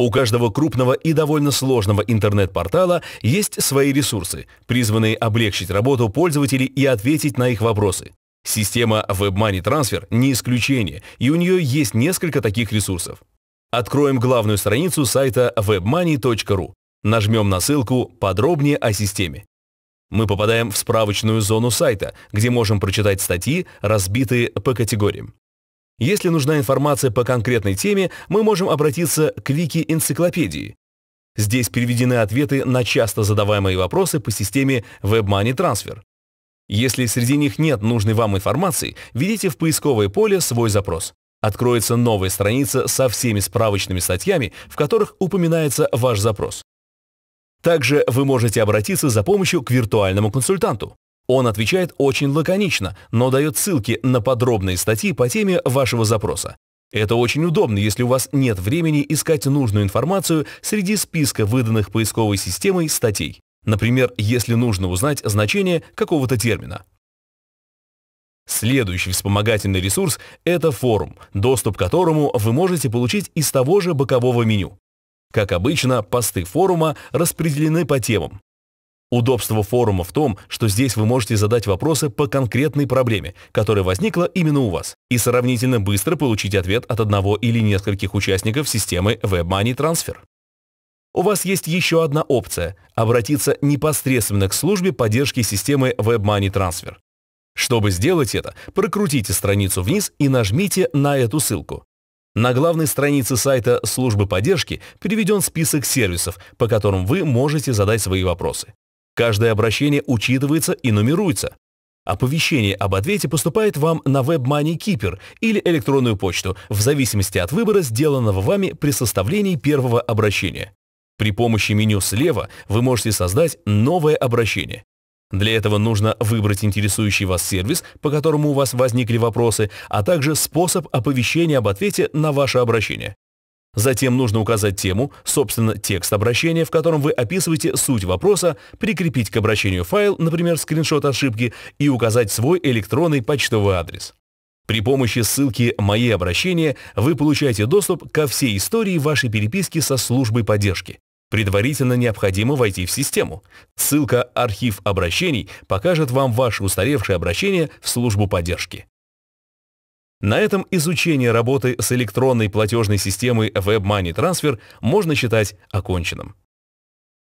У каждого крупного и довольно сложного интернет-портала есть свои ресурсы, призванные облегчить работу пользователей и ответить на их вопросы. Система WebMoney Transfer не исключение, и у нее есть несколько таких ресурсов. Откроем главную страницу сайта webmoney.ru. Нажмем на ссылку «Подробнее о системе». Мы попадаем в справочную зону сайта, где можем прочитать статьи, разбитые по категориям. Если нужна информация по конкретной теме, мы можем обратиться к вики-энциклопедии. Здесь переведены ответы на часто задаваемые вопросы по системе WebMoney Transfer. Если среди них нет нужной вам информации, введите в поисковое поле свой запрос. Откроется новая страница со всеми справочными статьями, в которых упоминается ваш запрос. Также вы можете обратиться за помощью к виртуальному консультанту. Он отвечает очень лаконично, но дает ссылки на подробные статьи по теме вашего запроса. Это очень удобно, если у вас нет времени искать нужную информацию среди списка выданных поисковой системой статей. Например, если нужно узнать значение какого-то термина. Следующий вспомогательный ресурс – это форум, доступ к которому вы можете получить из того же бокового меню. Как обычно, посты форума распределены по темам. Удобство форума в том, что здесь вы можете задать вопросы по конкретной проблеме, которая возникла именно у вас, и сравнительно быстро получить ответ от одного или нескольких участников системы WebMoney Transfer. У вас есть еще одна опция – обратиться непосредственно к службе поддержки системы WebMoney Transfer. Чтобы сделать это, прокрутите страницу вниз и нажмите на эту ссылку. На главной странице сайта службы поддержки приведен список сервисов, по которым вы можете задать свои вопросы. Каждое обращение учитывается и нумеруется. Оповещение об ответе поступает вам на WebMoney Keeper или электронную почту, в зависимости от выбора, сделанного вами при составлении первого обращения. При помощи меню слева вы можете создать новое обращение. Для этого нужно выбрать интересующий вас сервис, по которому у вас возникли вопросы, а также способ оповещения об ответе на ваше обращение. Затем нужно указать тему, собственно, текст обращения, в котором вы описываете суть вопроса, прикрепить к обращению файл, например, скриншот ошибки, и указать свой электронный почтовый адрес. При помощи ссылки «Мои обращения» вы получаете доступ ко всей истории вашей переписки со службой поддержки. Предварительно необходимо войти в систему. Ссылка «Архив обращений» покажет вам ваше устаревшее обращение в службу поддержки. На этом изучение работы с электронной платежной системой WebMoney Transfer можно считать оконченным.